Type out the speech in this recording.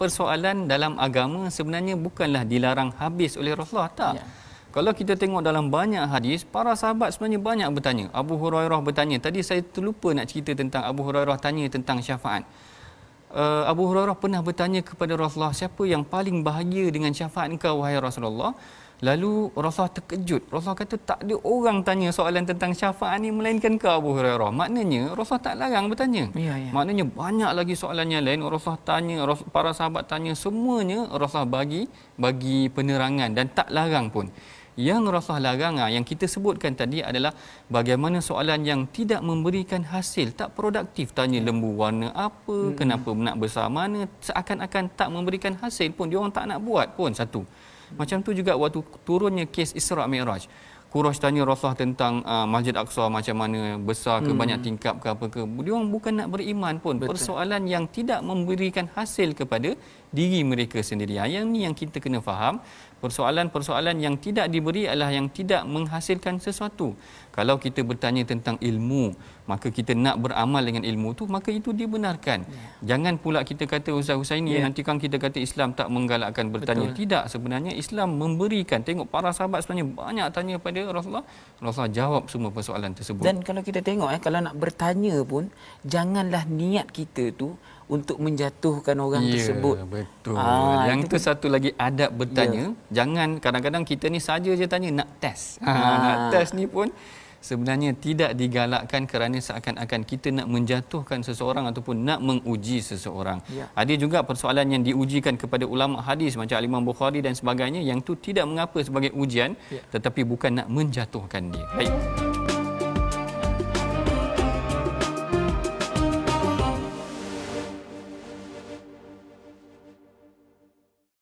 persoalan dalam agama sebenarnya bukanlah dilarang habis oleh Rasulullah tak. Yeah. Kalau kita tengok dalam banyak hadis, para sahabat sebenarnya banyak bertanya. Abu Hurairah bertanya, tadi saya terlupa nak cerita tentang Abu Hurairah tanya tentang syafaat uh, Abu Hurairah pernah bertanya kepada Rasulullah siapa yang paling bahagia dengan syafaat engkau wahai Rasulullah lalu Rasulullah terkejut Rasulullah kata tak ada orang tanya soalan tentang syafaat ni melainkan kau Abu Hurairah maknanya Rasulullah tak larang bertanya ya, ya. maknanya banyak lagi soalan yang lain Rasulullah tanya para sahabat tanya semuanya Rasulullah bagi bagi penerangan dan tak larang pun yang rasah larangan ah, yang kita sebutkan tadi adalah bagaimana soalan yang tidak memberikan hasil tak produktif tanya ya. lembu warna apa hmm. kenapa nak besar mana seakan-akan tak memberikan hasil pun dia orang tak nak buat pun satu hmm. macam tu juga waktu turunnya kes Isra Mikraj Quraisy tanya Rasulullah tentang uh, Masjid Aqsa macam mana besar ke hmm. banyak tingkap ke apa ke. Dia orang bukan nak beriman pun. Betul. Persoalan yang tidak memberikan hasil kepada diri mereka sendiri. Ah, yang ni yang kita kena faham. Persoalan-persoalan yang tidak diberi adalah yang tidak menghasilkan sesuatu kalau kita bertanya tentang ilmu maka kita nak beramal dengan ilmu tu maka itu dibenarkan yeah. jangan pula kita kata ustaz Husaini yeah. nanti kan kita kata Islam tak menggalakkan bertanya Betul. tidak sebenarnya Islam memberikan tengok para sahabat sebenarnya banyak tanya pada Rasulullah Rasulullah jawab semua persoalan tersebut dan kalau kita tengok eh kalau nak bertanya pun janganlah niat kita tu untuk menjatuhkan orang yeah, tersebut. Ya, betul. Ah, yang itu tu satu lagi adab bertanya, yeah. jangan kadang-kadang kita ni saja je tanya nak test. Ah. ah nak test ni pun sebenarnya tidak digalakkan kerana seakan-akan kita nak menjatuhkan seseorang ataupun nak menguji seseorang. Ya. Ada juga persoalan yang diujikan kepada ulama hadis macam Al-Imam Bukhari dan sebagainya yang tu tidak mengapa sebagai ujian ya. tetapi bukan nak menjatuhkan dia. Baik. Ya.